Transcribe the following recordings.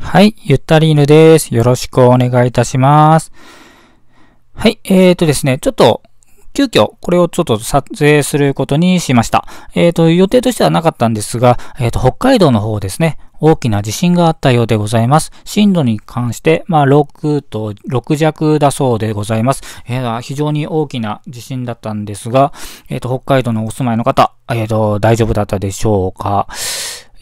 はい、ゆったりぬです。よろしくお願いいたします。はい、えーとですね、ちょっと、急遽、これをちょっと撮影することにしました。えーと、予定としてはなかったんですが、えーと、北海道の方ですね、大きな地震があったようでございます。震度に関して、まあ、6と6弱だそうでございます。えー、非常に大きな地震だったんですが、えーと、北海道のお住まいの方、えーと、大丈夫だったでしょうか。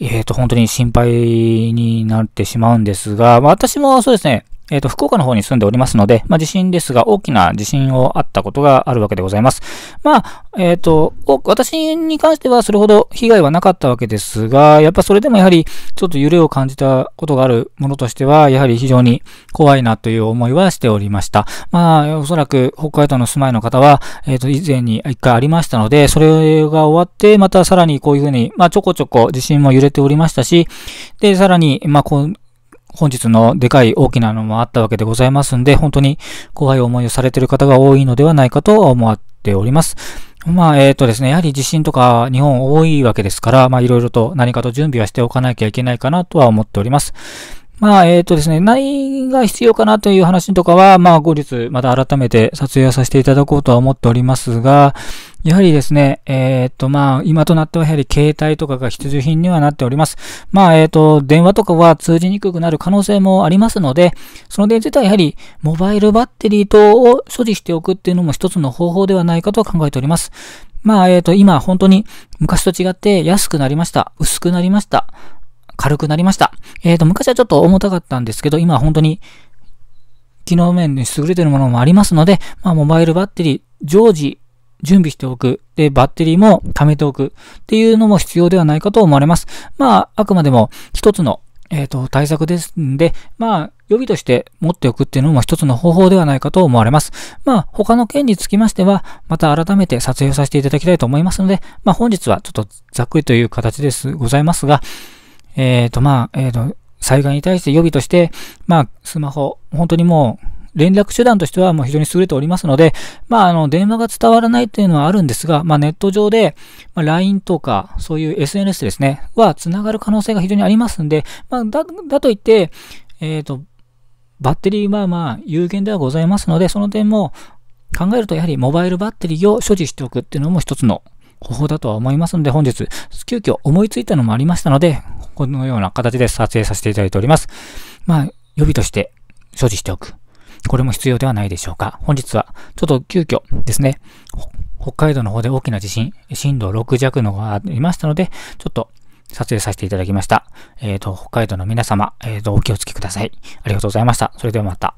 えっ、ー、と、本当に心配になってしまうんですが、まあ、私もそうですね、えっ、ー、と、福岡の方に住んでおりますので、まあ、地震ですが、大きな地震をあったことがあるわけでございます。まあ、えっ、ー、と、私に関してはそれほど被害はなかったわけですが、やっぱそれでもやはり、ちょっと揺れを感じたことがあるものとしては、やはり非常に怖いなという思いはしておりました。まあ、おそらく北海道の住まいの方は、えっ、ー、と、以前に一回ありましたので、それが終わって、またさらにこういうふうに、まあ、ちょこちょこ地震も揺れておりましたし、で、さらに、まあ、こう、本日のでかい大きなのもあったわけでございますんで、本当に怖い思いをされている方が多いのではないかと思っております。まあ、えっ、ー、とですね、やはり地震とか日本多いわけですから、まあいろいろと何かと準備はしておかなきゃいけないかなとは思っております。まあ、えっ、ー、とですね、何が必要かなという話とかは、まあ、後日、また改めて撮影をさせていただこうとは思っておりますが、やはりですね、えっ、ー、と、まあ、今となってはやはり携帯とかが必需品にはなっております。まあ、えっ、ー、と、電話とかは通じにくくなる可能性もありますので、その点自体やはり、モバイルバッテリー等を所持しておくっていうのも一つの方法ではないかと考えております。まあ、えっ、ー、と、今、本当に昔と違って安くなりました。薄くなりました。軽くなりました。えっ、ー、と、昔はちょっと重たかったんですけど、今は本当に、機能面に優れてるものもありますので、まあ、モバイルバッテリー、常時、準備しておく。で、バッテリーも貯めておく。っていうのも必要ではないかと思われます。まあ、あくまでも一つの、えっ、ー、と、対策ですんで、まあ、予備として持っておくっていうのも一つの方法ではないかと思われます。まあ、他の件につきましては、また改めて撮影をさせていただきたいと思いますので、まあ、本日はちょっとざっくりという形です、ございますが、えっ、ー、と、まあ、えっ、ー、と、災害に対して予備として、まあ、スマホ、本当にもう、連絡手段としてはもう非常に優れておりますので、まあ、あの、電話が伝わらないというのはあるんですが、まあ、ネット上で、まあ、LINE とか、そういう SNS ですね、は繋がる可能性が非常にありますんで、まあ、だ、だといって、えっ、ー、と、バッテリーはまあ、有限ではございますので、その点も考えると、やはりモバイルバッテリーを所持しておくっていうのも一つの方法だとは思いますので、本日、急遽思いついたのもありましたので、このような形で撮影させていただいております。まあ、予備として所持しておく。これも必要ではないでしょうか。本日は、ちょっと急遽ですね、北海道の方で大きな地震、震度6弱のがありましたので、ちょっと撮影させていただきました。えっ、ー、と、北海道の皆様、えっ、ー、と、お気をつけください。ありがとうございました。それではまた。